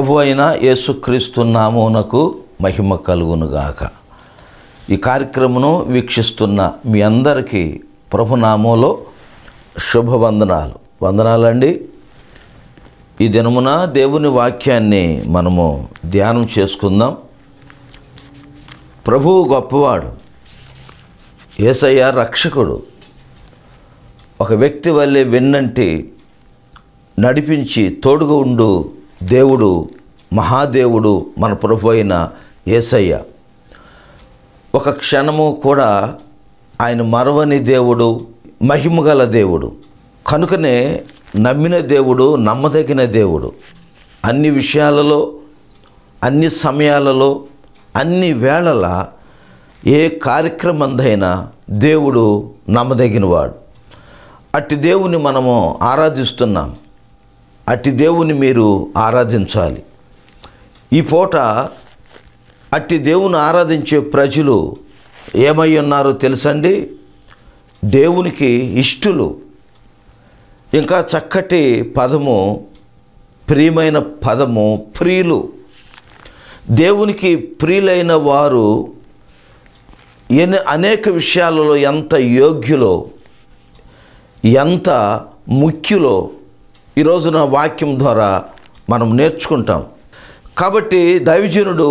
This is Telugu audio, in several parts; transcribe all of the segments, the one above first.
ప్రభు అయిన యేసుక్రీస్తు నామోనకు మహిమ కలుగునుగాక ఈ కార్యక్రమను వీక్షిస్తున్న మీ అందరికీ ప్రభు నామంలో శుభవందనాలు వందనాలండి ఈ దినమున దేవుని వాక్యాన్ని మనము ధ్యానం చేసుకుందాం ప్రభువు గొప్పవాడు ఏసయ్య రక్షకుడు ఒక వ్యక్తి వల్లే వెన్నంటి నడిపించి తోడుగా ఉండు దేవుడు మహాదేవుడు మన ప్రభు అయిన ఏసయ్య ఒక క్షణము కూడా ఆయన మరవని దేవుడు మహిమగల దేవుడు కనుకనే నమ్మిన దేవుడు నమ్మదగిన దేవుడు అన్ని విషయాలలో అన్ని సమయాలలో అన్ని వేళల ఏ కార్యక్రమందైనా దేవుడు నమ్మదగినవాడు అట్టి దేవుని మనము ఆరాధిస్తున్నాం అట్టి దేవుని మీరు ఆరాధించాలి ఈ పూట అట్టి దేవుని ఆరాధించే ప్రజలు ఏమై ఉన్నారో తెలుసండి దేవునికి ఇష్టులు ఇంకా చక్కటి పదము ప్రియమైన పదము ప్రియులు దేవునికి ప్రియులైన వారు ఎన్ని అనేక విషయాలలో ఎంత యోగ్యులో ఎంత ముఖ్యులో ఈ రోజున వాక్యం ద్వారా మనం నేర్చుకుంటాం కాబట్టి దైవజనుడు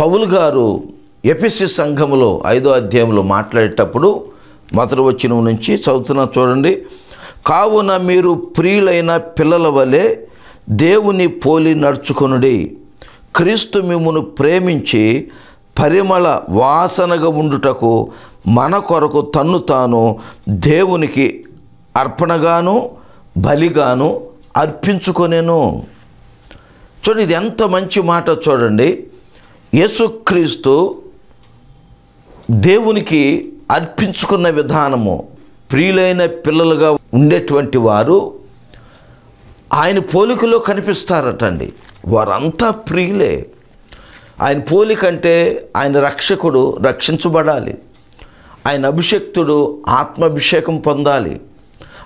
పౌలు గారు ఎపిసి సంఘములో ఐదో అధ్యాయంలో మాట్లాడేటప్పుడు మొదటి వచ్చిన నుంచి చదువుతున్నా చూడండి కావున మీరు ప్రియులైన పిల్లల వలె దేవుని పోలి నడుచుకొనుడి క్రీస్తు మిమ్మును ప్రేమించి పరిమళ వాసనగా ఉండుటకు మన కొరకు తన్ను తాను దేవునికి అర్పణగాను బలిగాను అర్పించుకొనేను చూడండి ఇది ఎంత మంచి మాట చూడండి యేసుక్రీస్తు దేవునికి అర్పించుకున్న విధానము ప్రియులైన పిల్లలుగా ఉండేటువంటి వారు ఆయన పోలికలో కనిపిస్తారటండి వారంతా ప్రియులే ఆయన పోలికంటే ఆయన రక్షకుడు రక్షించబడాలి ఆయన అభిషక్తుడు ఆత్మాభిషేకం పొందాలి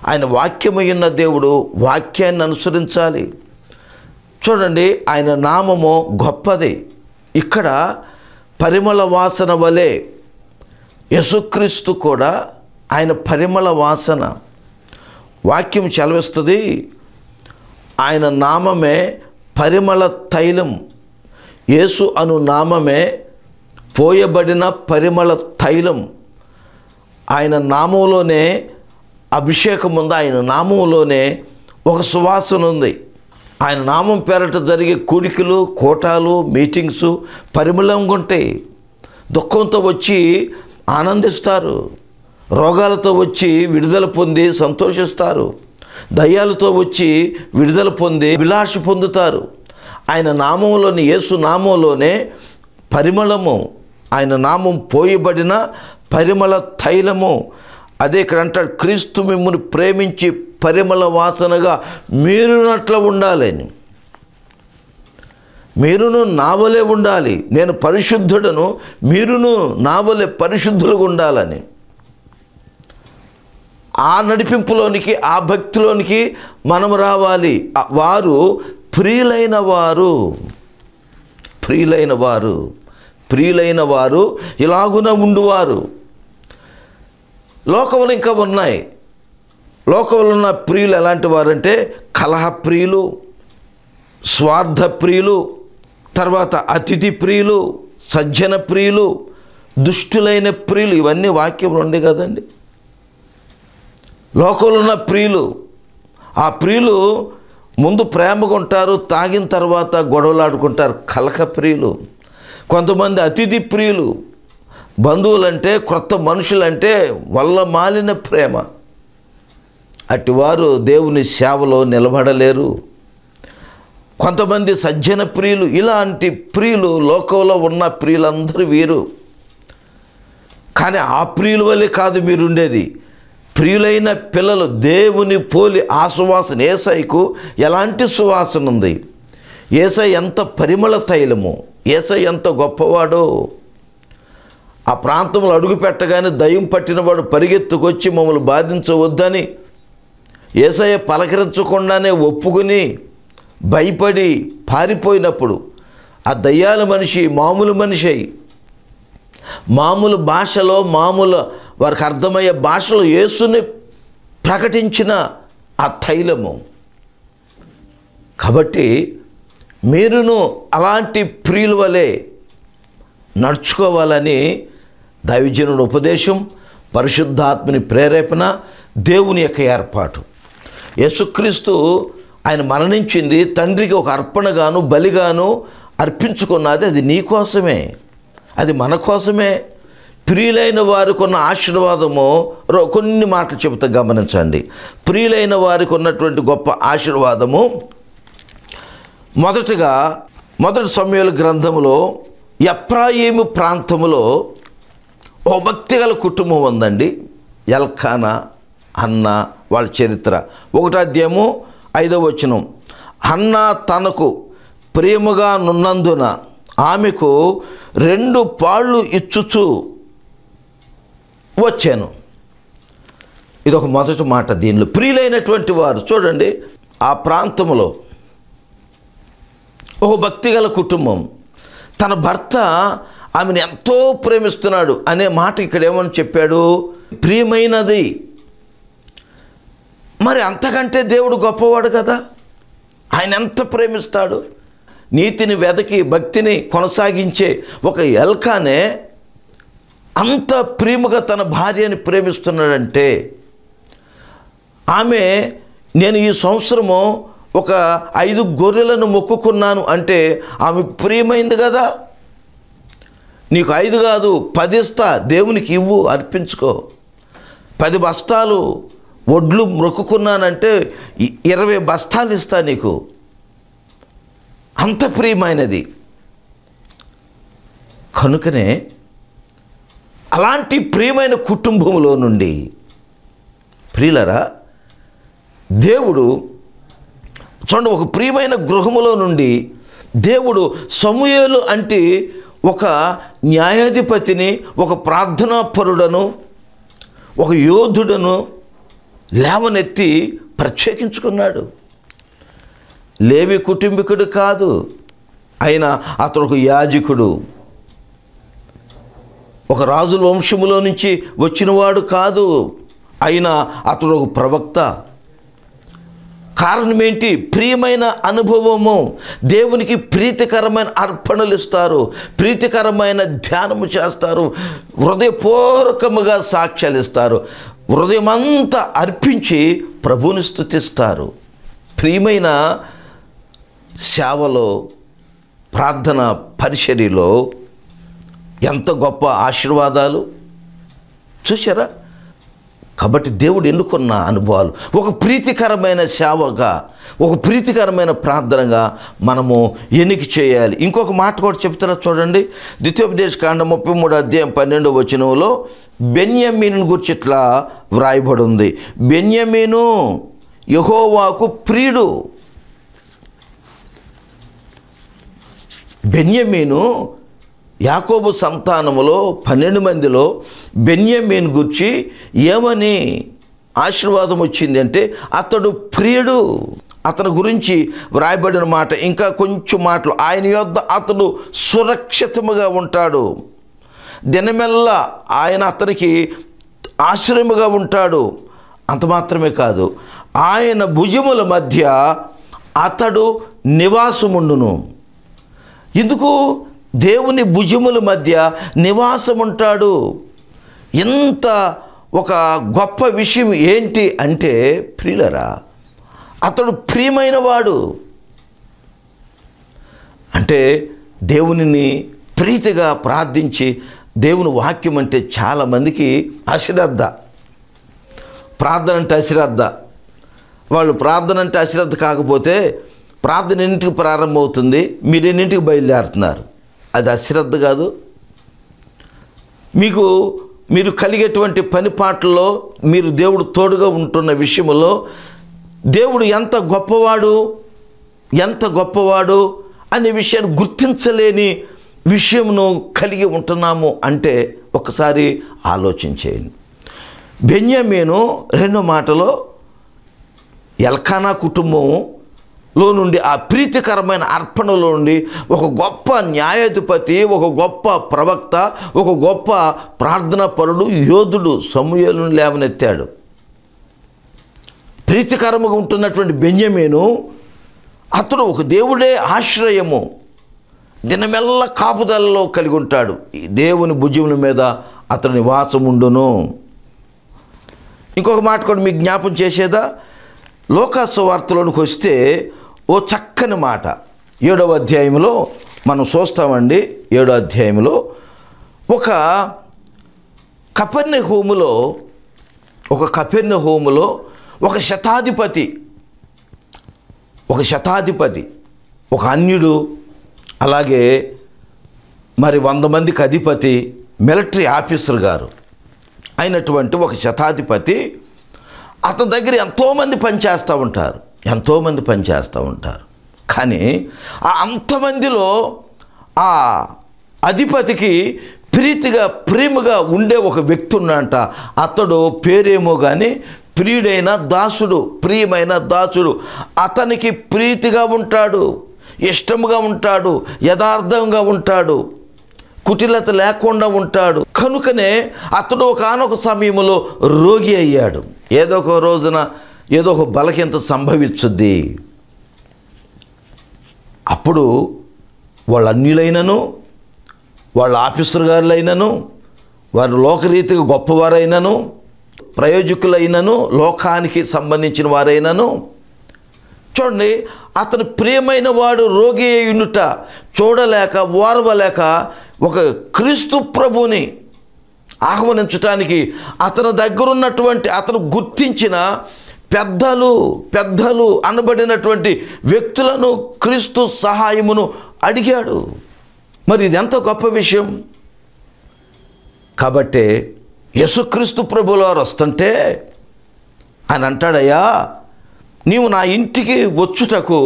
ఆయన వాక్యమయ్యున్న దేవుడు వాక్యాన్ని అనుసరించాలి చూడండి ఆయన నామము గొప్పది ఇక్కడ పరిమళ వాసన వలె యసుక్రీస్తు కూడా ఆయన పరిమళ వాసన వాక్యం చలవిస్తుంది ఆయన నామమే పరిమళ తైలం యేసు అను నామమే పోయబడిన పరిమళ తైలం ఆయన నామంలోనే అభిషేకం ఉంది ఆయన నామంలోనే ఒక సువాసన ఉంది ఆయన నామం పేరట జరిగే కూడికలు కోటాలు మీటింగ్స్ పరిమళంగా ఉంటాయి దుఃఖంతో వచ్చి ఆనందిస్తారు రోగాలతో వచ్చి విడుదల పొంది సంతోషిస్తారు దయ్యాలతో వచ్చి విడుదల పొంది విలాష పొందుతారు ఆయన నామంలోని యేసు నామంలోనే పరిమళము ఆయన నామం పోయబడిన పరిమళ తైలము అదే ఇక్కడ అంటాడు క్రీస్తు మిమ్మల్ని ప్రేమించి పరిమళ వాసనగా మీరునట్ల ఉండాలని మీరును నావలే ఉండాలి నేను పరిశుద్ధుడను మీరును నావలే పరిశుద్ధులుగా ఉండాలని ఆ నడిపింపులోనికి ఆ భక్తిలోనికి మనం రావాలి వారు ప్రియులైన వారు ప్రియులైన వారు ప్రియులైన వారు ఇలాగున ఉండువారు లోకంలో ఇంకా ఉన్నాయి లోకంలో ఉన్న ప్రియులు ఎలాంటి వారంటే కలహ ప్రియులు స్వార్థ ప్రియులు తర్వాత అతిథి ప్రియులు సజ్జన ప్రియులు దుష్టులైన ప్రియులు ఇవన్నీ వాక్యములు ఉండే కదండి లోకంలో ఉన్న ప్రియులు ఆ ప్రియులు ముందు ప్రేమగా ఉంటారు తాగిన తర్వాత గొడవలాడుకుంటారు కలక ప్రియులు కొంతమంది అతిథి ప్రియులు బంధువులంటే కొత్త మనుషులంటే వల్ల మాలిన ప్రేమ అటివారు దేవుని సేవలో నిలబడలేరు కొంతమంది సజ్జన ప్రియులు ఇలాంటి ప్రియులు లోకంలో ఉన్న ప్రియులందరూ వీరు కానీ ఆ ప్రియుల వల్లే కాదు మీరుండేది ప్రియులైన పిల్లలు దేవుని పోలి ఆ సువాసన ఏసైకు ఎలాంటి సువాసన ఉంది ఏసై ఎంత పరిమళ తైలము ఏసై ఎంత గొప్పవాడో ఆ ప్రాంతంలో అడుగుపెట్టగానే దయం పట్టినవాడు పరిగెత్తుకొచ్చి మమ్మల్ని బాధించవద్దని ఏసయ్య పలకరించకుండానే ఒప్పుకుని భయపడి పారిపోయినప్పుడు ఆ దయ్యాల మనిషి మామూలు మనిషి అయి మామూలు భాషలో మామూలు వారికి అర్థమయ్యే భాషలో యేసుని ప్రకటించిన ఆ తైలము కాబట్టి మీరును అలాంటి ప్రియుల వలె నడుచుకోవాలని దైవజనుని ఉపదేశం పరిశుద్ధాత్మని ప్రేరేపణ దేవుని యొక్క ఏర్పాటు యేసుక్రీస్తు ఆయన మరణించింది తండ్రికి ఒక అర్పణగాను బలిగాను అర్పించుకున్నది అది నీ కోసమే అది మన కోసమే ప్రియులైన వారికి ఉన్న ఆశీర్వాదము కొన్ని మాటలు చెబుతా గమనించండి ప్రియులైన వారికి ఉన్నటువంటి గొప్ప ఆశీర్వాదము మొదటగా మొదటి సమయంలో గ్రంథంలో ఎప్రాయేము ప్రాంతములో ఓ గల కుటుంబం ఉందండి ఎల్ఖానా అన్న వాళ్ళ చరిత్ర ఒకటో అధ్యాయము ఐదవ వచనం అన్న తనకు ప్రేమగా నున్నందున ఆమెకు రెండు పాళ్ళు ఇచ్చుచు వచ్చాను ఇది ఒక మొదటి మాట దీనిలో ప్రియులైనటువంటి వారు చూడండి ఆ ప్రాంతంలో ఒక భక్తిగల కుటుంబం తన భర్త ఆమెను ఎంతో ప్రేమిస్తున్నాడు అనే మాట ఇక్కడ ఏమని చెప్పాడు ప్రియమైనది మరి అంతకంటే దేవుడు గొప్పవాడు కదా ఆయన ఎంత ప్రేమిస్తాడు నీతిని వెదకి భక్తిని కొనసాగించే ఒక ఎల్కానే అంత ప్రేమగా తన భార్యని ప్రేమిస్తున్నాడంటే ఆమె నేను ఈ సంవత్సరము ఒక ఐదు గొర్రెలను మొక్కుకున్నాను అంటే ఆమె ప్రియమైంది కదా నీకు ఐదు కాదు పది ఇస్తా దేవునికి ఇవ్వు అర్పించుకో పది బస్తాలు ఒడ్లు మొక్కుకున్నానంటే ఇరవై బస్తాలు ఇస్తా నీకు అంత ప్రియమైనది కనుకనే అలాంటి ప్రియమైన కుటుంబంలో నుండి ప్రియులరా దేవుడు చూడండి ఒక ప్రియమైన గృహములో నుండి దేవుడు సమూహలు అంటే ఒక న్యాయాధిపతిని ఒక ప్రార్థనాపరుడను ఒక యోధుడను లేవనెత్తి ప్రత్యేకించుకున్నాడు లేవి కుటుంబీకుడు కాదు ఆయన అతడు ఒక యాజకుడు ఒక రాజుల వంశములో నుంచి వచ్చినవాడు కాదు అయినా అతడు ఒక ప్రవక్త కారణం ఏంటి ప్రియమైన అనుభవము దేవునికి ప్రీతికరమైన అర్పణలు ఇస్తారు ప్రీతికరమైన ధ్యానము చేస్తారు హృదయపూర్వకముగా సాక్ష్యాలు ఇస్తారు హృదయమంతా అర్పించి ప్రభుని స్థుతిస్తారు ప్రియమైన సేవలో ప్రార్థన పరిచర్యలో ఎంత గొప్ప ఆశీర్వాదాలు చూసారా కాబట్టి దేవుడు ఎన్నుకున్న అనుభవాలు ఒక ప్రీతికరమైన సేవగా ఒక ప్రీతికరమైన ప్రార్థనగా మనము ఎన్నిక చేయాలి ఇంకొక మాట కూడా చెప్తారా చూడండి ద్వితీయోపదేశ కాండ ముప్పై మూడు అధ్యాయం పన్నెండు వచనంలో బెన్యమీను గురించి ఇట్లా వ్రాయబడి ఉంది బెన్యమీను యహోవాకు ప్రియుడు బెన్యమీను యాకోబు సంతానములో పన్నెండు మందిలో బెన్యమీన్ గుర్చి ఏమని ఆశీర్వాదం వచ్చింది అంటే అతడు ప్రియుడు అతని గురించి వ్రాయబడిన మాట ఇంకా కొంచెం మాటలు ఆయన యొద్ అతడు సురక్షితముగా ఉంటాడు దినమెల్లా ఆయన అతనికి ఆశ్రయముగా ఉంటాడు అంత మాత్రమే కాదు ఆయన భుజముల మధ్య అతడు నివాసముండును ఎందుకు దేవుని భుజముల మధ్య నివాసం ఉంటాడు ఎంత ఒక గొప్ప విషయం ఏంటి అంటే ప్రియులరా అతడు ప్రియమైన వాడు అంటే దేవునిని ప్రీతిగా ప్రార్థించి దేవుని వాక్యం అంటే చాలామందికి అశ్రద్ధ ప్రార్థన అంటే అశ్రద్ధ వాళ్ళు ప్రార్థన అంటే అశ్రద్ధ కాకపోతే ప్రార్థన ఎన్నింటికి ప్రారంభమవుతుంది మీరెన్నింటికి బయలుదేరుతున్నారు అది అశ్రద్ధ కాదు మీకు మీరు కలిగేటువంటి పని పాటల్లో మీరు దేవుడు తోడుగా ఉంటున్న విషయంలో దేవుడు ఎంత గొప్పవాడు ఎంత గొప్పవాడు అనే విషయాన్ని గుర్తించలేని విషయమును కలిగి ఉంటున్నాము అంటే ఒకసారి ఆలోచించేయండి బెన్యామీను రెండో మాటలో ఎల్కానా కుటుంబము లో నుండి ఆ ప్రీతికరమైన అర్పణలో నుండి ఒక గొప్ప న్యాయాధిపతి ఒక గొప్ప ప్రవక్త ఒక గొప్ప ప్రార్థన పరుడు యోధుడు సమూహలు లేవనెత్తాడు ప్రీతికరముగా ఉంటున్నటువంటి బెంజమేను అతడు ఒక దేవుడే ఆశ్రయము దినమెల్ల కాపుదలలో కలిగి ఉంటాడు ఈ దేవుని భుజముల మీద అతని వాసముండును ఇంకొక మాట కూడా మీకు జ్ఞాపం చేసేదా లోకాసు వార్తలోనికి వస్తే ఓ చక్కని మాట ఏడవ అధ్యాయంలో మనం చూస్తామండి ఏడో అధ్యాయంలో ఒక కపెర్ణ హోములో ఒక కపెర్ణ హోములో ఒక శతాధిపతి ఒక శతాధిపతి ఒక అన్యుడు అలాగే మరి వంద మందికి అధిపతి మిలిటరీ ఆఫీసర్ గారు అయినటువంటి ఒక శతాధిపతి అతని దగ్గర ఎంతోమంది పనిచేస్తూ ఉంటారు ఎంతోమంది పనిచేస్తూ ఉంటారు కానీ ఆ అంతమందిలో ఆ అధిపతికి ప్రీతిగా ప్రేమగా ఉండే ఒక వ్యక్తి ఉన్నంట అతడు పేరేమో కానీ ప్రియుడైన దాసుడు ప్రియమైన దాసుడు అతనికి ప్రీతిగా ఉంటాడు ఇష్టముగా ఉంటాడు యథార్థంగా ఉంటాడు కుటిలత లేకుండా ఉంటాడు కనుకనే అతడు ఒకనొక సమయంలో రోగి అయ్యాడు ఏదో ఒక రోజున ఏదో ఒక బలహీనత సంభవించుద్ది అప్పుడు వాళ్ళ అన్యులైనను వాళ్ళ ఆఫీసర్ గారులైనను వారు లోకరీతిగా గొప్పవారైనను ప్రయోజకులైనను లోకానికి సంబంధించిన వారైనను చూడండి అతను ప్రియమైన వాడు రోగి అయ్యుండుట చూడలేక ఓర్వలేక ఒక క్రీస్తు ప్రభుని ఆహ్వానించటానికి అతని దగ్గరున్నటువంటి అతను గుర్తించిన పెద్దలు పెద్దలు అనబడినటువంటి వ్యక్తులను క్రీస్తు సహాయమును అడిగాడు మరి ఇది ఎంత గొప్ప విషయం కాబట్టే యేసుక్రీస్తు ప్రభుల వారు వస్తుంటే ఆయన అంటాడయ్యా నీవు నా ఇంటికి వచ్చుటకు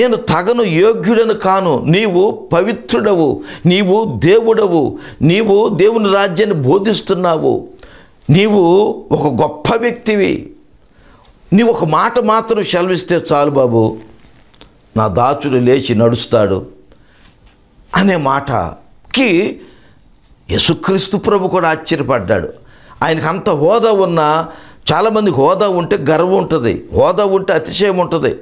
నేను తగను యోగ్యుడను కాను నీవు పవిత్రుడవు నీవు దేవుడవు నీవు దేవుని రాజ్యాన్ని బోధిస్తున్నావు నీవు ఒక గొప్ప వ్యక్తివి నీవు ఒక మాట మాత్రం సెలవిస్తే చాలు బాబు నా దాచుడు లేచి నడుస్తాడు అనే మాటకి యసుక్రీస్తు ప్రభు కూడా ఆశ్చర్యపడ్డాడు ఆయనకు అంత హోదా ఉన్నా చాలామంది హోదా ఉంటే గర్వం ఉంటుంది హోదా ఉంటే అతిశయం ఉంటుంది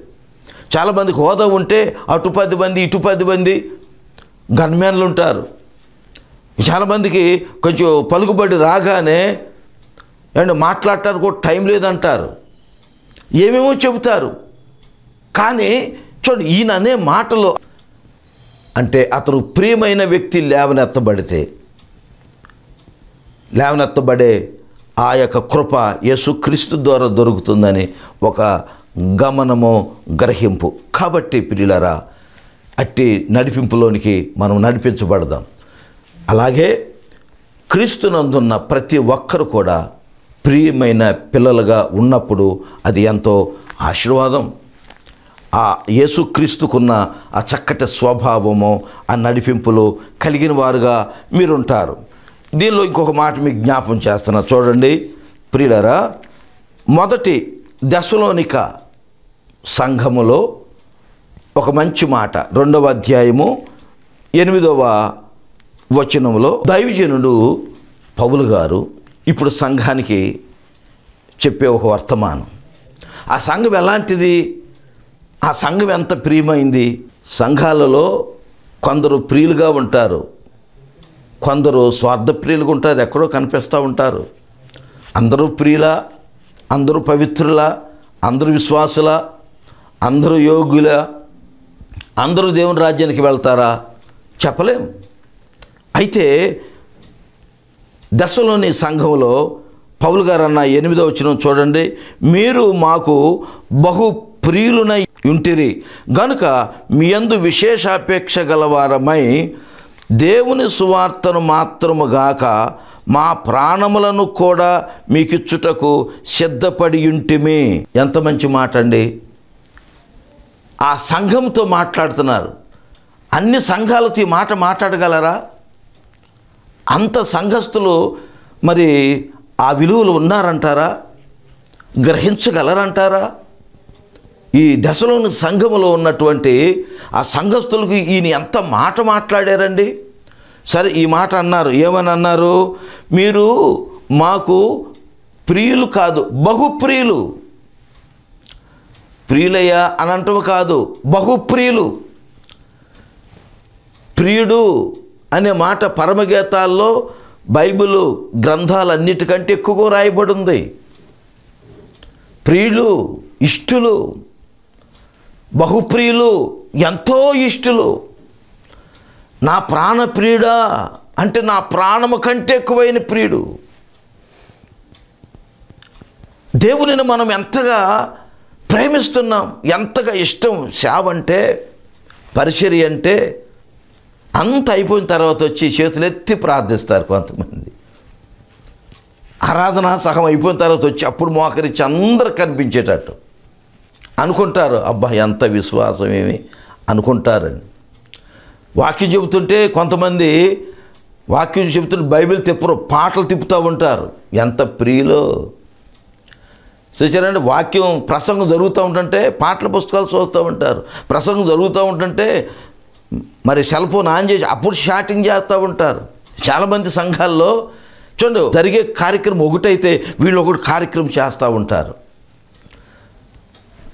చాలామందికి హోదా ఉంటే అటు పది మంది ఇటు పది మంది గన్మ్యాన్లు ఉంటారు చాలామందికి కొంచెం పలుకుబడి రాగానే అండ్ మాట్లాడటానికి కూడా టైం లేదంటారు ఏమేమో చెబుతారు కానీ చూడండి ఈయన అనే మాటలో అంటే అతను ప్రియమైన వ్యక్తి లేవనెత్తబడితే లేవనెత్తబడే ఆ యొక్క కృప యేసుక్రీస్తు ద్వారా దొరుకుతుందని ఒక గమనము గ్రహింపు కాబట్టి పిల్లలరా అట్టి నడిపింపులోనికి మనం నడిపించబడదాం అలాగే క్రీస్తునందున్న ప్రతి ఒక్కరు కూడా ప్రియమైన పిల్లలుగా ఉన్నప్పుడు అది ఎంతో ఆశీర్వాదం ఆ యేసుక్రీస్తుకున్న ఆ చక్కటి స్వభావము ఆ నడిపింపులు కలిగిన వారుగా మీరుంటారు దీనిలో ఇంకొక మాట మీకు జ్ఞాపం చేస్తున్నా చూడండి ప్రియులరా మొదటి దశలోనిక సంఘములో ఒక మంచి మాట రెండవ అధ్యాయము ఎనిమిదవ వచనంలో దైవజనుడు పౌలు గారు ఇప్పుడు సంఘానికి చెప్పే ఒక వర్తమానం ఆ సంఘం ఎలాంటిది ఆ సంఘం ఎంత ప్రియమైంది సంఘాలలో కొందరు ప్రియులుగా ఉంటారు కొందరు స్వార్థప్రియులుగా ఉంటారు ఎక్కడో కనిపిస్తూ ఉంటారు అందరూ ప్రియుల అందరూ పవిత్రులా అందరూ విశ్వాసుల అందరూ యోగుల అందరూ దేవుని రాజ్యానికి వెళ్తారా చెప్పలేం అయితే దశలోని సంఘంలో పౌలు గారు అన్న ఎనిమిదో వచ్చిన చూడండి మీరు మాకు బహు ప్రియులునై ఉంటిరి గనుక మీ అందు విశేషాపేక్ష గలవారమై దేవుని సువార్తను మాత్రముగాక మా ప్రాణములను కూడా మీకిచ్చుటకు సిద్ధపడి ఉంటిమి ఎంత మంచి మాట అండి ఆ సంఘంతో మాట్లాడుతున్నారు అన్ని సంఘాలతో ఈ మాట మాట్లాడగలరా అంత సంఘస్థులు మరి ఆ విలువలు ఉన్నారంటారా గ్రహించగలరంటారా ఈ దశలోని సంఘములో ఉన్నటువంటి ఆ సంఘస్థులకు ఈయన ఎంత మాట మాట్లాడారండి సరే ఈ మాట అన్నారు ఏమని అన్నారు మీరు మాకు ప్రియులు కాదు బహుప్రియులు ప్రియులయ్యా అని అంటూ కాదు బహుప్రియులు ప్రియుడు అనే మాట పరమగీతాల్లో బైబిల్ గ్రంథాలన్నిటికంటే ఎక్కువగా రాయబడింది ప్రియులు ఇష్టులు బహుప్రియులు ఎంతో ఇష్టులు నా ప్రాణప్రియుడా అంటే నా ప్రాణము కంటే ఎక్కువైన ప్రియుడు దేవునిని మనం ఎంతగా ప్రేమిస్తున్నాం ఎంతగా ఇష్టం సేవ అంటే పరిచర్య అంటే అంత అయిపోయిన తర్వాత వచ్చి చేతులు ఎత్తి ప్రార్థిస్తారు కొంతమంది ఆరాధన సహం అయిపోయిన తర్వాత వచ్చి అప్పుడు మోకరించి అందరు కనిపించేటట్టు అనుకుంటారు అబ్బా ఎంత విశ్వాసం ఏమి అనుకుంటారని వాక్యం చెబుతుంటే కొంతమంది వాక్యం చెబుతుంటే బైబిల్ తిప్పరు పాటలు తిప్పుతూ ఉంటారు ఎంత ప్రియులో చూసారంటే వాక్యం ప్రసంగం జరుగుతూ ఉంటుంటే పాటల పుస్తకాలు చూస్తూ ఉంటారు ప్రసంగం జరుగుతూ ఉంటుంటే మరి సెల్ ఫోన్ ఆన్ చేసి అప్పుడు షాటింగ్ చేస్తూ ఉంటారు చాలామంది సంఘాల్లో చూడండి జరిగే కార్యక్రమం ఒకటైతే వీళ్ళు ఒకటి కార్యక్రమం చేస్తూ ఉంటారు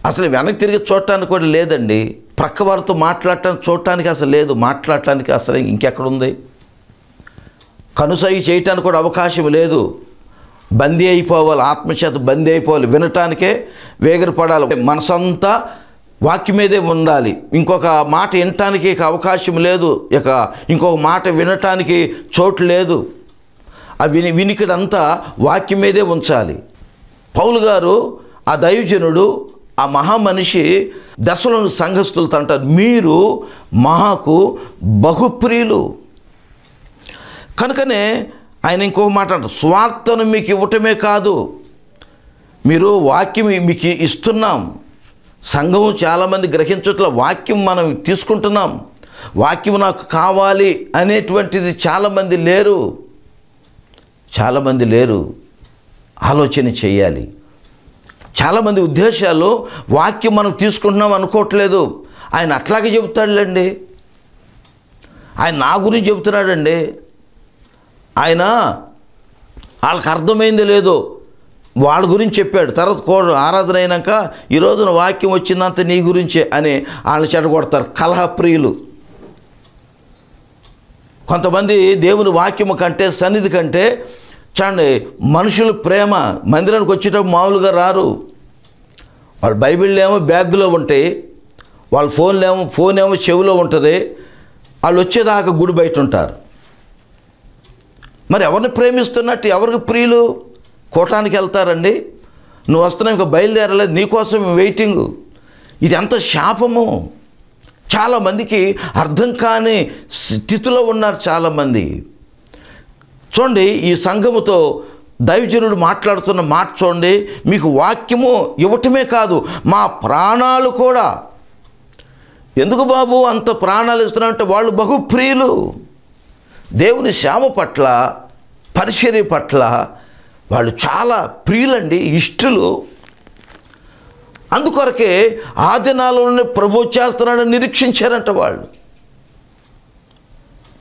అసలు వెనక్కి తిరిగి చూడటానికి కూడా లేదండి ప్రక్క వారితో మాట్లాడటానికి చూడటానికి అసలు లేదు మాట్లాడటానికి అసలు ఇంకెక్కడుంది కనుసాగి చేయటానికి కూడా అవకాశం లేదు బందీ అయిపోవాలి ఆత్మచేత బందీ అయిపోవాలి వినటానికే వేగరపడాలి మనసంతా వాక్యం మీదే ఉండాలి ఇంకొక మాట వినటానికి అవకాశం లేదు ఇక ఇంకొక మాట వినటానికి చోటు లేదు ఆ విని వినికిడంతా వాక్యం మీదే ఉంచాలి పౌలు గారు ఆ దైవజనుడు ఆ మహామనిషి దశలను సంఘస్థులతో అంటారు మీరు మహాకు బహుప్రియులు కనుకనే ఆయన ఇంకో మాట అంటారు స్వార్థను మీకు ఇవ్వటమే కాదు మీరు వాక్యం మీకు ఇస్తున్నాం సంఘం చాలామంది గ్రహించట్ల వాక్యం మనం తీసుకుంటున్నాం వాక్యం నాకు కావాలి అనేటువంటిది చాలామంది లేరు చాలామంది లేరు ఆలోచన చేయాలి చాలామంది ఉద్దేశాలు వాక్యం మనం తీసుకుంటున్నాం అనుకోవట్లేదు ఆయన అట్లాగే చెబుతాడులేండి ఆయన నా గురించి చెబుతున్నాడండి ఆయన వాళ్ళకి అర్థమైంది లేదో వాళ్ళ గురించి చెప్పాడు తర్వాత కో ఆరాధన అయినాక ఈ రోజున వాక్యం వచ్చిందంత నీ గురించే అని వాళ్ళని చెడగొడతారు కలహప్రియులు కొంతమంది దేవుని వాక్యము కంటే సన్నిధి కంటే చండి మనుషుల ప్రేమ మందిరానికి వచ్చేటప్పుడు మామూలుగా రారు వాళ్ళ బైబిళ్ళు ఏమో బ్యాగ్లో ఉంటాయి వాళ్ళ ఫోన్లు ఏమో ఫోన్ ఏమో చెవిలో ఉంటుంది వాళ్ళు వచ్చేదాకా గుడి బయట ఉంటారు మరి ఎవరిని ప్రేమిస్తున్నట్టు ఎవరికి ప్రియులు కోటానికి వెళ్తారండి నువ్వు వస్తున్నావు ఇంకా బయలుదేరలేదు నీకోసం వెయిటింగ్ ఇది ఎంత శాపము చాలామందికి అర్థం కాని స్థితిలో ఉన్నారు చాలామంది చూడండి ఈ సంఘముతో దైవజనుడు మాట్లాడుతున్న మాట చూడండి మీకు వాక్యము ఇవ్వటమే కాదు మా ప్రాణాలు కూడా ఎందుకు బాబు అంత ప్రాణాలు ఇస్తున్నారంటే వాళ్ళు బహు ప్రియులు దేవుని సేవ పట్ల పరిచర్య పట్ల వాళ్ళు చాలా ప్రియులండి ఇష్టలు అందుకొరకే ఆ దినాలలోనే ప్రభు వచ్చేస్తున్నాడని నిరీక్షించారంట వాళ్ళు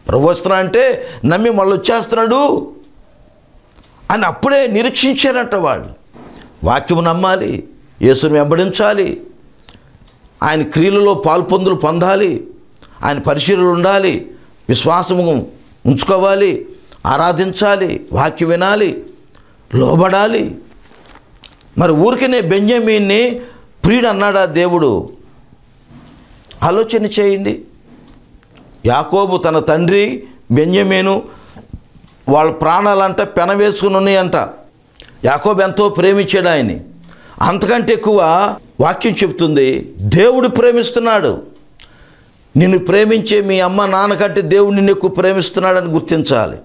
ప్రభు వస్తున్నా అంటే నమ్మి మళ్ళీ వచ్చేస్తున్నాడు అని అప్పుడే నిరీక్షించారంట వాళ్ళు వాక్యం నమ్మాలి యేసుని వెంబడించాలి ఆయన క్రియలలో పాల్పొందులు పొందాలి ఆయన పరిశీలనలు ఉండాలి విశ్వాసము ఉంచుకోవాలి ఆరాధించాలి వాక్యం వినాలి లోబడాలి మరి ఊరికనే బెంజమీన్ని ప్రియుడు అన్నాడా దేవుడు ఆలోచన చేయండి యాకోబు తన తండ్రి బెంజమీను వాళ్ళ ప్రాణాలంట పెన వేసుకుని ఉన్నాయంట యాకోబు ఎంతో ప్రేమించాడు ఆయన్ని అంతకంటే ఎక్కువ వాక్యం చెప్తుంది దేవుడు ప్రేమిస్తున్నాడు నిన్ను ప్రేమించే మీ అమ్మ నాన్నకంటే దేవుడు నిన్ను ఎక్కువ ప్రేమిస్తున్నాడని గుర్తించాలి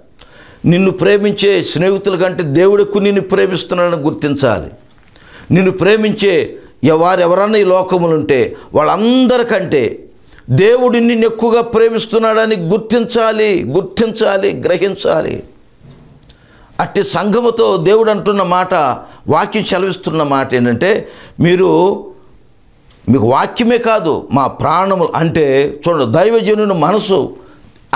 నిన్ను ప్రేమించే స్నేహితుల కంటే దేవుడు ఎక్కువ నిన్ను ప్రేమిస్తున్నాడని గుర్తించాలి నిన్ను ప్రేమించే ఎవరెవరన్నా ఈ లోకములుంటే వాళ్ళందరికంటే దేవుడు నిన్ను ఎక్కువగా ప్రేమిస్తున్నాడని గుర్తించాలి గుర్తించాలి గ్రహించాలి అట్టి సంఘముతో దేవుడు అంటున్న మాట వాక్యం చలవిస్తున్న మాట ఏంటంటే మీరు మీకు వాక్యమే కాదు మా ప్రాణములు అంటే చూడండి దైవజనుని మనసు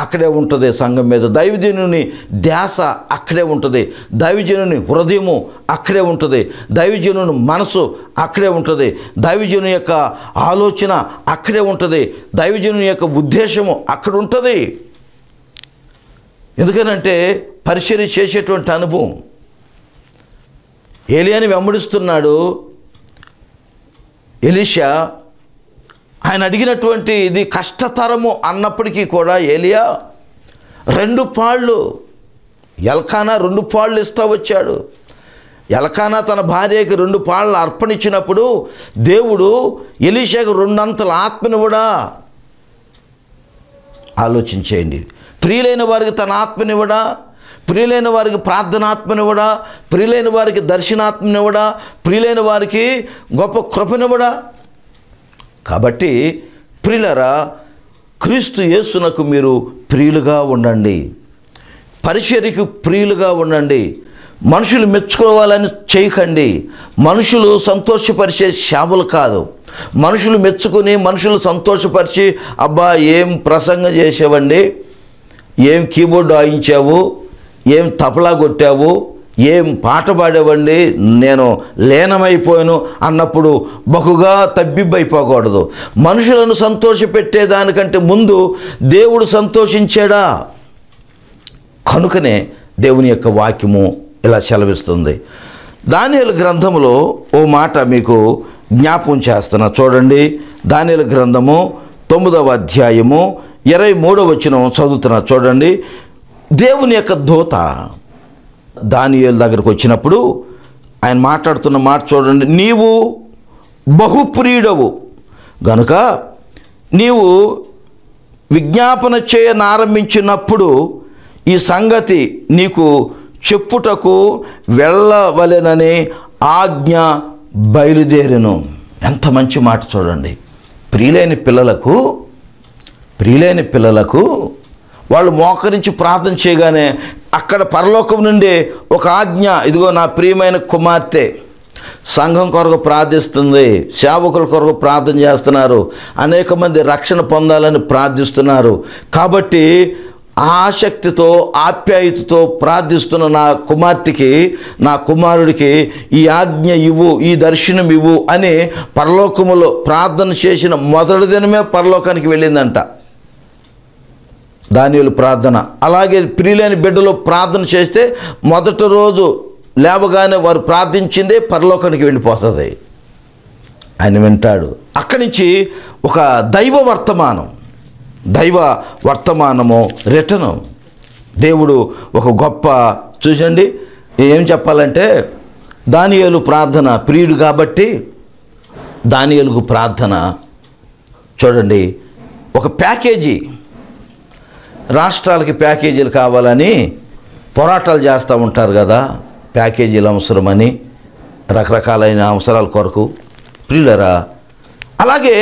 అక్కడే ఉంటుంది సంఘం మీద దైవజనుని ధ్యాస అక్కడే ఉంటుంది దైవజనుని హృదయము అక్కడే ఉంటుంది దైవజనుని మనసు అక్కడే ఉంటుంది దైవజను యొక్క ఆలోచన అక్కడే ఉంటుంది దైవజనుని యొక్క ఉద్దేశము అక్కడ ఉంటుంది ఎందుకనంటే పరిశీలన చేసేటువంటి అనుభవం ఏలియాని వెంబడిస్తున్నాడు ఎలిషా ఆయన అడిగినటువంటి ఇది కష్టతరము అన్నప్పటికీ కూడా ఏలియా రెండు పాళ్ళు ఎలకానా రెండు పాళ్ళు ఇస్తా వచ్చాడు ఎలకానా తన భార్యకి రెండు పాళ్ళు అర్పణించినప్పుడు దేవుడు ఎలీషాకు రెండంతల ఆత్మను కూడా ఆలోచించేయండి ప్రియులైన వారికి తన ఆత్మనివ్వడా ప్రియులైన వారికి ప్రార్థనాత్మనివ్వడా ప్రియులైన వారికి దర్శనాత్మనివ్వడా ప్రియులైన వారికి గొప్ప కృపనివ్వడా కాబట్టి ప్రిలరా క్రీస్తు యేసునకు మీరు ప్రియులుగా ఉండండి పరిచర్కి ప్రియులుగా ఉండండి మనుషులు మెచ్చుకోవాలని చేయకండి మనుషులు సంతోషపరిచే శాపలు కాదు మనుషులు మెచ్చుకుని మనుషులు సంతోషపరిచి అబ్బా ఏం ప్రసంగం చేసేవండి ఏం కీబోర్డ్ వాయించావు ఏం తపలా కొట్టావు ఏం పాట పాడేవండి నేను లీనమైపోయాను అన్నప్పుడు బహుగా తబ్బిబ్బైపోకూడదు మనుషులను సంతోషపెట్టేదానికంటే ముందు దేవుడు సంతోషించాడా కనుకనే దేవుని యొక్క వాక్యము ఇలా సెలవిస్తుంది దానియల గ్రంథములో ఓ మాట మీకు జ్ఞాపం చేస్తున్నా చూడండి దానియల గ్రంథము తొమ్మిదవ అధ్యాయము ఇరవై మూడవ వచ్చిన చదువుతున్నా చూడండి దేవుని యొక్క దూత దానియేలు దగ్గరకు వచ్చినప్పుడు ఆయన మాట్లాడుతున్న మాట చూడండి నీవు బహుప్రియుడవు గనుక నీవు విజ్ఞాపన చేయనారంభించినప్పుడు ఈ సంగతి నీకు చెప్పుటకు వెళ్ళవలెనని ఆజ్ఞ బయలుదేరెను ఎంత మంచి మాట చూడండి ప్రియులైన పిల్లలకు ప్రియులైన పిల్లలకు వాళ్ళు మోకరించి ప్రార్థన చేయగానే అక్కడ పరలోకం నుండి ఒక ఆజ్ఞ ఇదిగో నా ప్రియమైన కుమార్తె సంఘం కొరకు ప్రార్థిస్తుంది సేవకుల కొరకు ప్రార్థన చేస్తున్నారు అనేక మంది రక్షణ పొందాలని ప్రార్థిస్తున్నారు కాబట్టి ఆసక్తితో ఆప్యాయతతో ప్రార్థిస్తున్న నా కుమార్తెకి నా కుమారుడికి ఈ ఆజ్ఞ ఇవ్వు ఈ దర్శనం ఇవ్వు అని పరలోకములో ప్రార్థన చేసిన మొదటి దినమే పరలోకానికి వెళ్ళిందంట దానియులు ప్రార్థన అలాగే ప్రియులైన బిడ్డలు ప్రార్థన చేస్తే మొదటి రోజు లేవగానే వారు ప్రార్థించిందే పరలోకానికి వెళ్ళిపోతుంది ఆయన వింటాడు అక్కడి నుంచి ఒక దైవ వర్తమానం దైవ వర్తమానము రిటర్న్ దేవుడు ఒక గొప్ప చూసండి ఏం చెప్పాలంటే దానియలు ప్రార్థన ప్రియుడు కాబట్టి దానియలకు ప్రార్థన చూడండి ఒక ప్యాకేజీ రాష్ట్రాలకి ప్యాకేజీలు కావాలని పోరాటాలు చేస్తూ ఉంటారు కదా ప్యాకేజీలు అవసరమని రకరకాలైన అవసరాల కొరకు ప్రియులరా అలాగే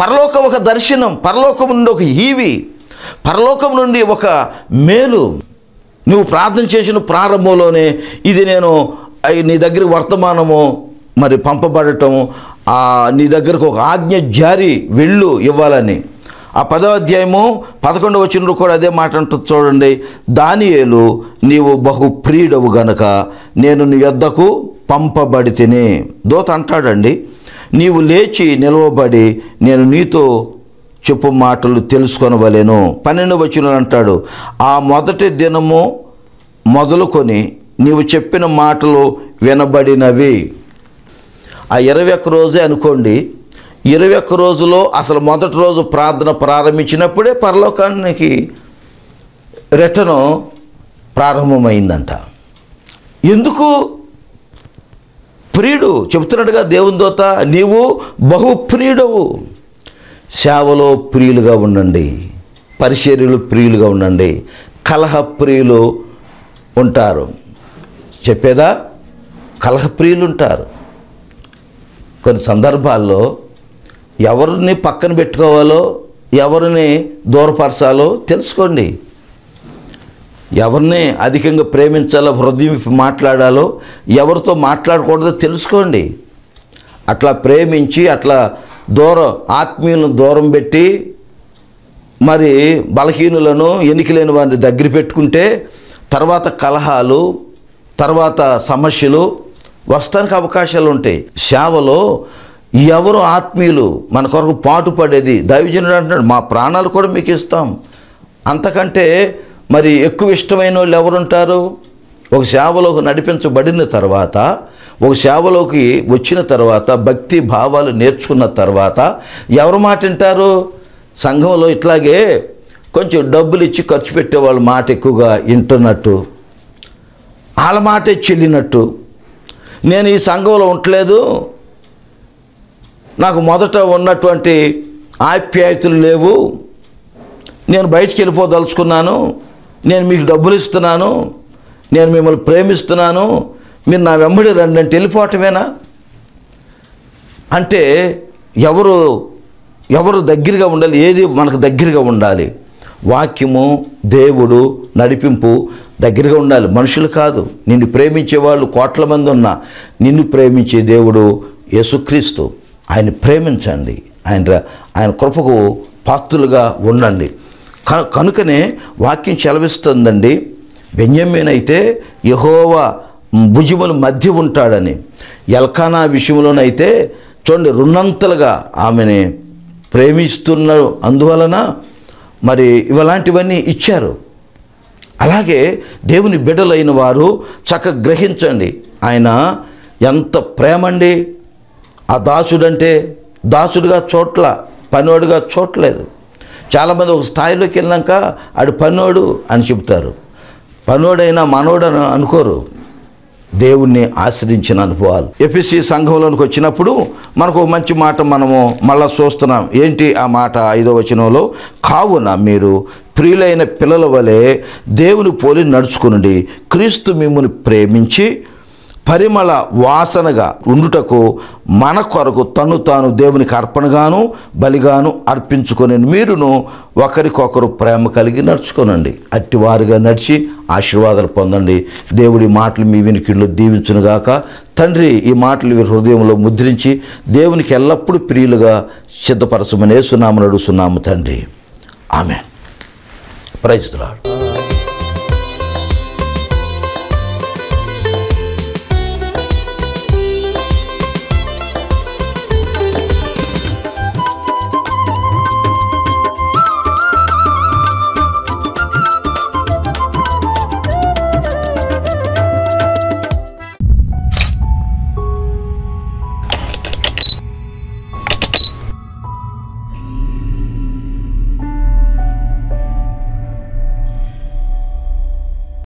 పరలోకం ఒక దర్శనం పరలోకం నుండి ఒక ఈవి పరలోకం నుండి ఒక మేలు నువ్వు ప్రార్థన చేసిన ప్రారంభంలోనే ఇది నేను నీ దగ్గర వర్తమానము మరి పంపబడటము నీ దగ్గరకు ఒక ఆజ్ఞ జారి వెళ్ళు ఇవ్వాలని ఆ పదో అధ్యాయము పదకొండు వచ్చిన కూడా అదే మాట అంటుంది చూడండి దానియేలు నీవు బహు ప్రియుడవు గనక నేను నీ యొద్దకు పంపబడి తిని దోత అంటాడండి నీవు లేచి నిలవబడి నేను నీతో చెప్పు మాటలు తెలుసుకొనవలేను పన్నెండు వచ్చిన అంటాడు ఆ మొదటి దినము మొదలుకొని నీవు చెప్పిన మాటలు వినబడినవి ఆ ఇరవై ఒక్క రోజే అనుకోండి ఇరవై ఒక్క రోజులో అసలు మొదటి రోజు ప్రార్థన ప్రారంభించినప్పుడే పరలోకానికి రిటర్న్ ప్రారంభమైందంట ఎందుకు ప్రియుడు చెబుతున్నట్టుగా దేవుని దోత నీవు బహు ప్రియుడవు సేవలో ప్రియులుగా ఉండండి పరిచర్యలు ప్రియులుగా ఉండండి కలహప్రియులు ఉంటారు చెప్పేదా కలహప్రియులు ఉంటారు కొన్ని సందర్భాల్లో ఎవరిని పక్కన పెట్టుకోవాలో ఎవరిని దూరపరచాలో తెలుసుకోండి ఎవరిని అధికంగా ప్రేమించాలో హృదయం మాట్లాడాలో ఎవరితో మాట్లాడకూడదో తెలుసుకోండి అట్లా ప్రేమించి అట్లా దూరం ఆత్మీయులను దూరం పెట్టి మరి బలహీనులను ఎన్నికలేని వారిని దగ్గర పెట్టుకుంటే తర్వాత కలహాలు తర్వాత సమస్యలు వస్తానికి అవకాశాలు ఉంటాయి సేవలో ఎవరు ఆత్మీయులు మన కొరకు పాటుపడేది దైవజనుడు అంటున్నాడు మా ప్రాణాలు కూడా మీకు ఇస్తాం అంతకంటే మరి ఎక్కువ ఇష్టమైన వాళ్ళు ఎవరుంటారు ఒక సేవలోకి నడిపించబడిన తర్వాత ఒక సేవలోకి వచ్చిన తర్వాత భక్తి భావాలు నేర్చుకున్న తర్వాత ఎవరు మాట వింటారు సంఘంలో ఇట్లాగే కొంచెం డబ్బులు ఇచ్చి ఖర్చు పెట్టే వాళ్ళ మాట ఎక్కువగా వింటున్నట్టు వాళ్ళ మాటే చెల్లినట్టు నేను ఈ సంఘంలో ఉండలేదు నాకు మొదట ఉన్నటువంటి ఆప్యాయతలు లేవు నేను బయటికి వెళ్ళిపోదలుచుకున్నాను నేను మీకు డబ్బులు ఇస్తున్నాను నేను మిమ్మల్ని ప్రేమిస్తున్నాను మీరు నా వెంబడి రండి అంటే వెళ్ళిపోవటమేనా అంటే ఎవరు ఎవరు దగ్గరగా ఉండాలి ఏది మనకు దగ్గరగా ఉండాలి వాక్యము దేవుడు నడిపింపు దగ్గరగా ఉండాలి మనుషులు కాదు నిన్ను ప్రేమించే వాళ్ళు కోట్ల మంది ఉన్నా నిన్ను ప్రేమించే దేవుడు యేసుక్రీస్తు ఆయన ప్రేమించండి ఆయన ఆయన కృపకు పాత్రులుగా ఉండండి కనుకనే వాక్యం చెలవిస్తుందండి బెంజమిన్ అయితే యహోవా భుజముల మధ్య ఉంటాడని ఎల్కానా విషయంలోనైతే చూడండి రుణంతలుగా ఆమెని ప్రేమిస్తున్న అందువలన మరి ఇవలాంటివన్నీ ఇచ్చారు అలాగే దేవుని బిడ్డలైన వారు చక్క గ్రహించండి ఆయన ఎంత ప్రేమండి ఆ దాసుడంటే దాసుడుగా చోట్ల పనివాడుగా చూడలేదు చాలామంది ఒక స్థాయిలోకి వెళ్ళాక ఆడు పనివాడు అని చెప్తారు పనివాడైనా మనోడు అని అనుకోరు దేవుణ్ణి ఆశ్రయించిన అనుభవాలు ఎఫ్ఎస్సి సంఘంలోనికి వచ్చినప్పుడు మనకు మంచి మాట మనము మళ్ళా చూస్తున్నాం ఏంటి ఆ మాట ఐదో వచనంలో కావున మీరు ప్రియులైన పిల్లల వలె దేవుని పోలి నడుచుకునండి క్రీస్తు మిమ్మల్ని ప్రేమించి పరిమళ వాసనగా ఉండుటకు మన కొరకు తను తాను దేవునికి అర్పణగాను బలిగాను అర్పించుకొని మీరును ఒకరికొకరు ప్రేమ కలిగి నడుచుకోనండి అట్టివారుగా నడిచి ఆశీర్వాదాలు పొందండి దేవుడి మాటలు మీ వెనుకిళ్ళు దీవించునుగాక తండ్రి ఈ మాటలు హృదయంలో ముద్రించి దేవునికి ఎల్లప్పుడూ ప్రియులుగా సిద్ధపరచమనేస్తున్నాము నడుస్తున్నాము తండ్రి ఆమె ప్రైజ్లాడు